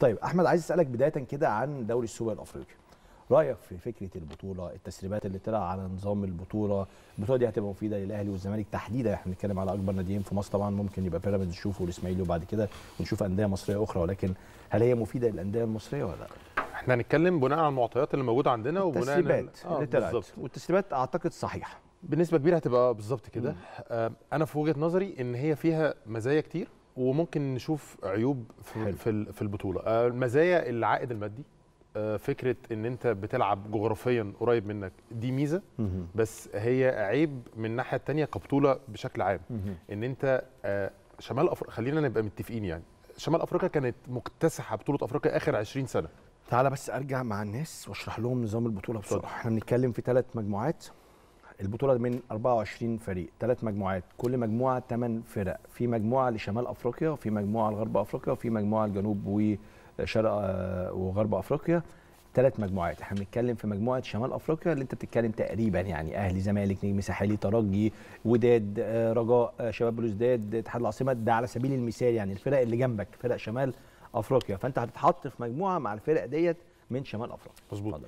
طيب احمد عايز اسالك بدايه كده عن دوري السوبر الافريقي رايك في فكره البطوله التسريبات اللي طلع على نظام البطوله البطوله دي هتبقى مفيده للاهلي والزمالك تحديدا احنا بنتكلم على اكبر ناديين في مصر طبعا ممكن يبقى بيراميدز نشوفه والاسماعيلي وبعد كده ونشوف انديه مصريه اخرى ولكن هل هي مفيده للانديه المصريه ولا لا احنا هنتكلم بناء على المعطيات اللي موجوده عندنا وبناء التسريبات آه، اللي طلعت والتسريبات اعتقد صحيحه بنسبه كبيره هتبقى بالظبط كده آه، انا في وجهه نظري ان هي فيها مزايا كتير وممكن نشوف عيوب في حلو. في البطوله آه، المزايا العائد المادي آه، فكره ان انت بتلعب جغرافيا قريب منك دي ميزه بس هي عيب من الناحيه الثانيه كبطوله بشكل عام ان انت آه، شمال افريقيا خلينا نبقى متفقين يعني شمال افريقيا كانت مكتسحه بطوله افريقيا اخر 20 سنه تعالى بس ارجع مع الناس واشرح لهم نظام البطوله بسرعه احنا بنتكلم في ثلاث مجموعات البطوله من 24 فريق ثلاث مجموعات كل مجموعه ثمان فرق في مجموعه لشمال افريقيا وفي مجموعه لغرب افريقيا وفي مجموعه لجنوب وشرق آه، وغرب افريقيا ثلاث مجموعات احنا بنتكلم في مجموعه شمال افريقيا اللي انت بتتكلم تقريبا يعني اهلي زمالك نجم ساحلي ترجي وداد آه، رجاء آه، شباب بلوزداد اتحاد العاصمه ده على سبيل المثال يعني الفرق اللي جنبك فرق شمال افريقيا فانت هتتحط في مجموعه مع الفرق ديت من شمال افريقيا مظبوط